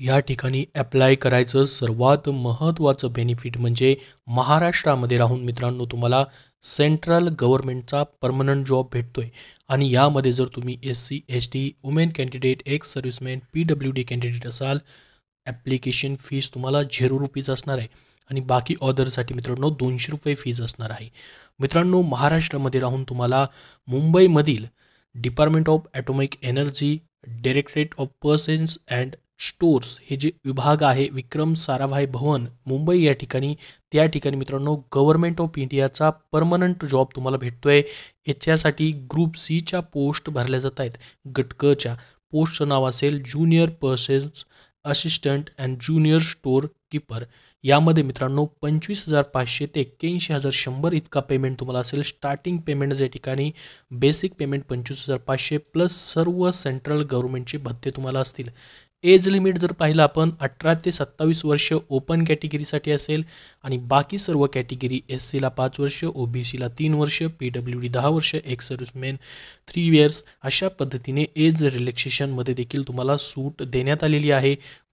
या ठिकाणी ॲप्लाय करायचं सर्वात महत्त्वाचं बेनिफिट म्हणजे महाराष्ट्रामध्ये राहून मित्रांनो तुम्हाला सेंट्रल गव्हर्नमेंटचा परमनंट जॉब भेटतो आहे आणि यामध्ये जर तुम्ही S C S T women candidate ex serviceman P W D candidate असाल ॲप्लिकेशन फीज तुम्हाला झिरो रुपीज असणार आहे आणि बाकी ऑदरसाठी मित्रांनो दोनशे रुपये फीज असणार आहे मित्रांनो महाराष्ट्रामध्ये राहून तुम्हाला मुंबईमधील department of atomic energy directorate of persons and stores हे जे विभाग आहे विक्रम साराभाई भवन मुंबई या ठिकाणी त्या ठिकाणी मित्रांनो गव्हर्नमेंट ऑफ इंडियाचा परमनंट जॉब तुम्हाला भेटतो आहे याच्यासाठी ग्रुप सीच्या पोस्ट भरल्या जात आहेत गटकच्या पोस्टचं नाव असेल junior persons assistant and junior store keeper यामध्ये मित्रांनो पंचवीस हजार पाचशे ते एक्क्याऐंशी हजार शंभर इतका पेमेंट तुम्हाला असेल स्टार्टिंग पेमेंट ज्या ठिकाणी बेसिक पेमेंट पंचवीस हजार पाचशे प्लस सर्व सेंट्रल गव्हर्नमेंटचे भत्ते तुम्हाला असतील एज लिमिट जर पाला अपन अठरा ते सत्तावीस वर्ष ओपन कैटेगरी असेल बाकी सर्व कैटेगरी एस सी पाच वर्ष ओ बी सीला तीन वर्ष पी डब्ल्यू डी दह वर्ष एक्स सर्व्हिसमॅन थ्री इयर्स अशा पद्धति ने एज रिलॅक्सेशनमध्ये देखील तुम्हारा सूट देण्यात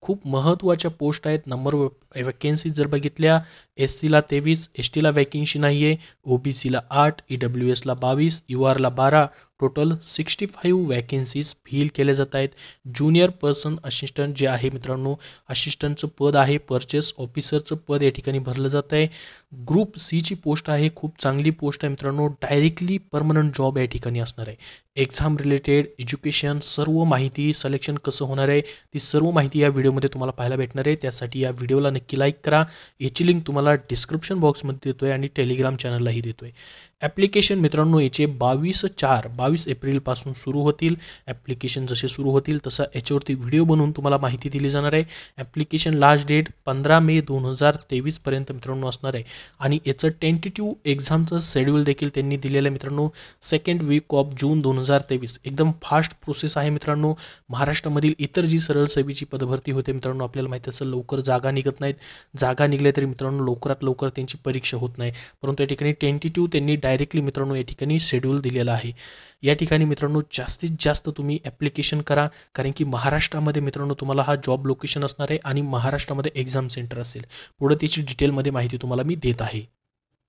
खूप महत्त्वाच्या पोस्ट आहेत नंबर वॅकेन्सी जर बघितल्या एस सीला तेवीस एस टीला वॅकेन्सी नाही आहे ओ बी सीला आठ ई e डब्ल्यू एसला बावीस यू आरला बारा total sixty five vacancies fill केल्या जात आहेत ज्युनियर पर्सन असिस्टंट जे आहे मित्रांनो असिस्टंटचं पद आहे परचेस ऑफिसरचं पद या ठिकाणी भरलं जात आहे ग्रुप सीची पोस्ट आहे खूप चांगली पोस्ट आहे मित्रांनो डायरेक्टली परमनंट जॉब या ठिकाणी असणार आहे एक्झाम रिलेटेड एज्युकेशन सर्व माहिती सलेक्शन कसं होणार आहे ती सर्व माहिती या व्हिडिओमध्ये तुम्हाला पाहायला भेटणार आहे त्यासाठी या व्हिडिओला नक्की लाईक करा याची लिंक तुम्हाला डिस्क्रिप्शन बॉक्समध्ये देतो आहे आणि टेलिग्राम चॅनललाही देतो आहे ॲप्लिकेशन मित्रांनो याचे बावीस चार बावीस एप्रिलपासून सुरू होतील ॲप्लिकेशन जसे सुरू होतील तसा याच्यावरती व्हिडिओ बनवून तुम्हाला माहिती दिली जाणार आहे ॲप्लिकेशन लास्ट डेट पंधरा मे दोन हजार तेवीसपर्यंत मित्रांनो असणार आहे आणि याचं टेंटेटिव्ह एक्झामचं शेड्यूल देखील त्यांनी दिलेलं आहे मित्रांनो सेकंड वीक ऑफ जून दोन हजार तेवीस एकदम फास्ट प्रोसेस आहे मित्रांनो महाराष्ट्रामधील इतर जी सरळ सेवेची पदभरती होते मित्रांनो आपल्याला माहिती असं लवकर जागा निघत नाहीत जागा निघल्या तरी मित्रांनो लवकरात लवकर त्यांची परीक्षा होत नाही परंतु या ठिकाणी टेंटेटिव्ह त्यांनी डायरेक्टली मित्रांनो या ठिकाणी शेड्यूल दिलेला आहे या ठिकाणी मित्रांनो जास्तीत जास्त तुम्ही ॲप्लिकेशन करा कारण की महाराष्ट्रामध्ये मित्रांनो तुम्हाला हा जॉब लोकेशन असणार आहे आणि महाराष्ट्रामध्ये एक्झाम सेंटर असेल पुढे त्याची डिटेलमध्ये माहिती तुम्हाला मी देत आहे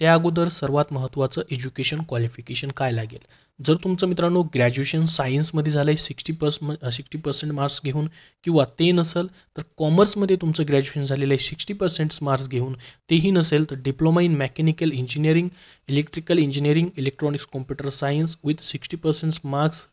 त्या अगोदर सर्वात महत्त्वाचं एज्युकेशन क्वालिफिकेशन काय लागेल जर तुमचं मित्रांनो ग्रॅज्युएशन सायन्समध्ये झालं आहे sixty per sixty percent marks घेऊन किंवा ते नसेल तर कॉमर्समध्ये तुमचं ग्रॅज्युएशन झालेलं आहे सिक्स्टी पर्सेंट्स मार्क्स घेऊन तेही नसेल तर diploma in mechanical engineering electrical engineering electronics computer science with sixty percents marks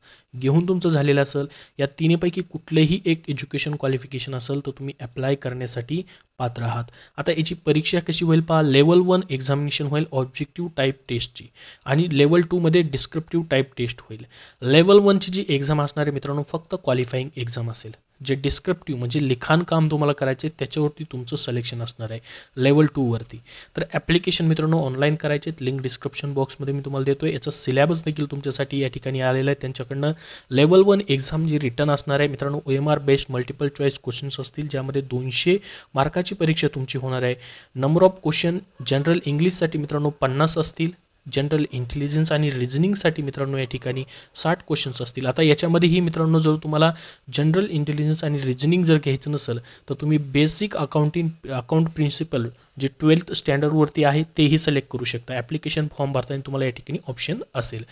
घेऊन तुमचं झालेलं असेल या तिन्हीपैकी कुठलेही एक एज्युकेशन क्वालिफिकेशन असेल तर तुम्ही अप्लाय करण्यासाठी पात्र आहात आता याची परीक्षा कशी होईल पहा लेवल वन एक्झामिनेशन होईल ऑब्जेक्टिव्ह टाईप टेस्टची आणि लेवल टूमध्ये डिस्क्रिप्टिव्ह टाईप टेस्ट होईल लेवल वनची जी एक्झाम असणार आहे मित्रांनो फक्त क्वालिफाईंग एक्झाम असेल जे डिस्क्रिप्टिव्ह म्हणजे लिखाण काम तुम्हाला करायचे त्याच्यावरती तुमचं सिलेक्शन असणार आहे लेवल टूवरती तर ॲप्लिकेशन मित्रांनो ऑनलाईन करायचे लिंक डिस्क्रिप्शन बॉक्समध्ये मी तुम्हाला देतो याचा सिलेबस देखील तुमच्यासाठी या ठिकाणी आलेला आहे त्यांच्याकडनं लेवल वन एक्झाम जी रिटर्न असणार आहे मित्रांनो O M R based multiple choice questions असतील ज्यामध्ये दोनशे मार्काची परीक्षा तुमची होणार आहे नंबर ऑफ क्वेश्चन जनरल इंग्लिशसाठी मित्रांनो पन्नास असतील जनरल इंटेलिजन्स आणि रिजनिंगसाठी मित्रांनो या ठिकाणी साठ क्वेश्चन्स असतील आता याच्यामध्येही मित्रांनो जर तुम्हाला जनरल इंटेलिजन्स आणि रिजनिंग जर घ्यायचं नसेल तर तुम्ही बेसिक अकाउंटिंग अकाउंट प्रिन्सिपल जे ट्वेल्थ स्टँडर्डवरती आहे तेही सिलेक्ट करू शकता ॲप्लिकेशन फॉर्म भरताना तुम्हाला या ठिकाणी ऑप्शन असेल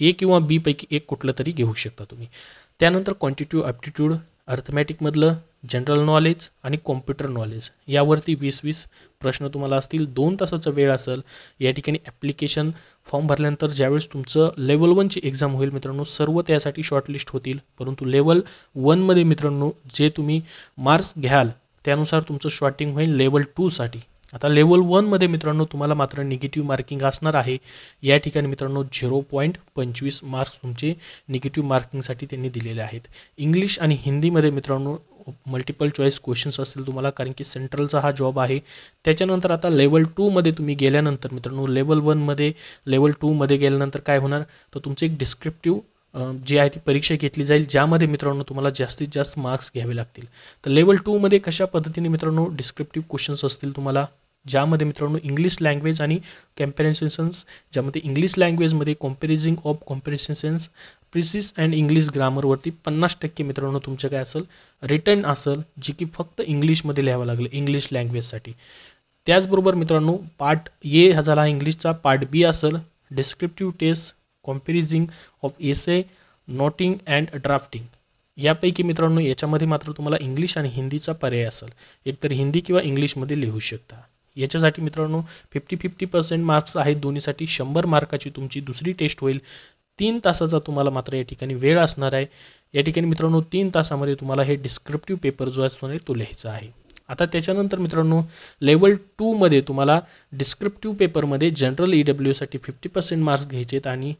ए किंवा बीपैकी एक कुठलं तरी घेऊ शकता तुम्ही त्यानंतर क्वांटिट्यू ॲप्टिट्यूड अर्थमॅटिकमधलं जनरल नॉलेज आणि कॉम्प्युटर नॉलेज यावरती वीस वीस प्रश्न तुम्हाला असतील दोन तासाचा वेळ असेल या ठिकाणी ॲप्लिकेशन फॉर्म भरल्यानंतर ज्यावेळेस तुमचं लेवल वनची एक्झाम होईल मित्रांनो सर्व त्यासाठी शॉर्टलिस्ट होतील परंतु लेवल वनमध्ये मित्रांनो जे तुम्ही मार्क्स घ्याल त्यानुसार तुमचं शॉर्टिंग होईल लेवल टूसाठी आता लेवल वनमध्ये मित्रांनो तुम्हाला मात्र निगेटिव्ह मार्किंग असणार आहे या ठिकाणी मित्रांनो झिरो पॉईंट पंचवीस मार्क्स तुमचे निगेटिव्ह मार्किंगसाठी त्यांनी दिलेले आहेत इंग्लिश आणि हिंदीमध्ये मित्रांनो मल्टिपल चॉईस क्वेश्चन्स असतील तुम्हाला कारण की सेंट्रलचा हा जॉब आहे त्याच्यानंतर आता लेवल टूमध्ये तुम्ही गेल्यानंतर मित्रांनो लेवल वनमध्ये लेवल टूमध्ये गेल्यानंतर काय होणार तर तुमचे एक डिस्क्रिप्टिव्ह जी आहे ती परीक्षा घेतली जाईल ज्यामध्ये मित्रांनो तुम्हाला जास्तीत जास्त मार्क्स घ्यावे लागतील तर लेवल टूमध्ये कशा पद्धतीने मित्रांनो डिस्क्रिप्टिव्ह क्वेश्चन्स असतील तुम्हाला ज्यामध्ये मित्रांनो इंग्लिश लँग्वेज आणि कॅम्पॅरिझन ज्यामध्ये इंग्लिश लँग्वेजमध्ये comprehension of comparison precis and English ग्रामरवरती पन्नास टक्के मित्रांनो तुमचं काय असेल रिटर्न असेल जी की फक्त इंग्लिशमध्ये लिहावं लागलं इंग्लिश लँग्वेजसाठी त्याचबरोबर मित्रांनो पार्ट ए हा झाला इंग्लिशचा पार्ट बी असेल descriptive test comparing of essay noting and drafting यापैकी मित्रांनो याच्यामध्ये मात्र तुम्हाला इंग्लिश आणि हिंदीचा पर्याय असेल एकतर हिंदी किंवा इंग्लिशमध्ये लिहू शकता याच्यासाठी मित्रांनो फिफ्टी फिफ्टी पर्सेंट मार्क्स आहेत दोन्हीसाठी शंभर मार्काची तुमची दुसरी टेस्ट होईल तीन तासाचा तुम्हाला मात्र या ठिकाणी वेळ असणार आहे या ठिकाणी मित्रांनो तीन तासामध्ये तुम्हाला हे डिस्क्रिप्टिव्ह पेपर जो असतो तो लिहायचा आहे आता त्याच्यानंतर मित्रांनो लेवल टूमध्ये तुम्हाला डिस्क्रिप्टिव्ह पेपरमध्ये जनरल ई डब्ल्यूसाठी फिफ्टी पर्सेंट मार्क्स घ्यायचे आहेत आणि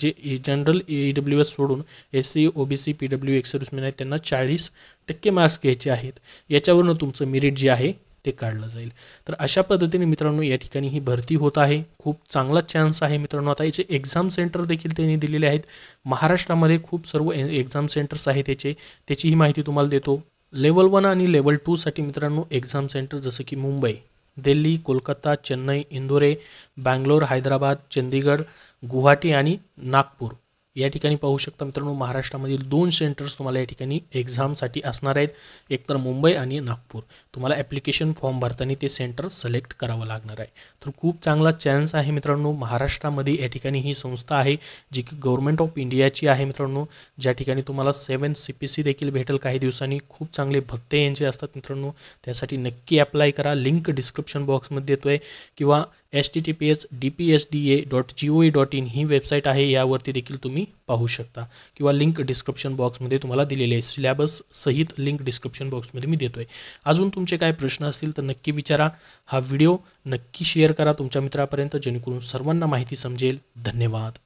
जे जनरल ई डब्ल्यू एस सोडून S C O B C P W ex serviceman आहेत त्यांना चाळीस टक्के मार्क्स घ्यायचे आहेत याच्यावरनं तुमचं मेरिट जे आहे ते काढलं जाईल तर अशा पद्धतीने मित्रांनो या ठिकाणी ही भरती होत आहे खूप चांगला चान्स आहे मित्रांनो आता याचे एक्झाम सेंटर देखील त्यांनी दिलेले आहेत महाराष्ट्रामध्ये खूप सर्व एक्झाम सेंटर्स आहेत त्याचे त्याची माहिती तुम्हाला देतो लेवल वन आणि लेवल टूसाठी मित्रांनो एक्झाम सेंटर जसं की मुंबई दिल्ली कोलकाता चेन्नई इंदोरे बँगलोर हैदराबाद चंदीगड गुवाहाटी आणि नागपूर या ठिकाणी पाहू शकता मित्रांनो महाराष्ट्रामधील दोन सेंटर्स तुम्हाला या ठिकाणी एक्झामसाठी असणार आहेत एकतर मुंबई आणि नागपूर तुम्हाला ॲप्लिकेशन फॉर्म भरताना ते सेंटर सिलेक्ट करावं लागणार आहे तर खूप चांगला चान्स आहे मित्रांनो महाराष्ट्रामध्ये या ठिकाणी ही संस्था आहे जी की गव्हर्मेंट ऑफ इंडियाची आहे मित्रांनो ज्या ठिकाणी तुम्हाला सेवन सी पी सी देखील भेटेल काही दिवसांनी खूप चांगले भत्ते यांचे असतात मित्रांनो त्यासाठी नक्की अप्लाय करा लिंक डिस्क्रिप्शन बॉक्समध्ये येतो आहे किंवा S T T P S D P S D A dot G O dot in ही वेबसाईट आहे यावरती देखील तुम्ही पाहू शकता किंवा लिंक डिस्क्रिप्शन बॉक्समध्ये तुम्हाला दिलेले है सिलॅबस सहित लिंक डिस्क्रिप्शन बॉक्स मी मैं आहे अजून तुमचे काय प्रश्न असतील तो नक्की विचारा हा वीडियो नक्की शेयर करा तुम्हार मित्रापर्यंत जेनेकर सर्वांना माहिती समजेल धन्यवाद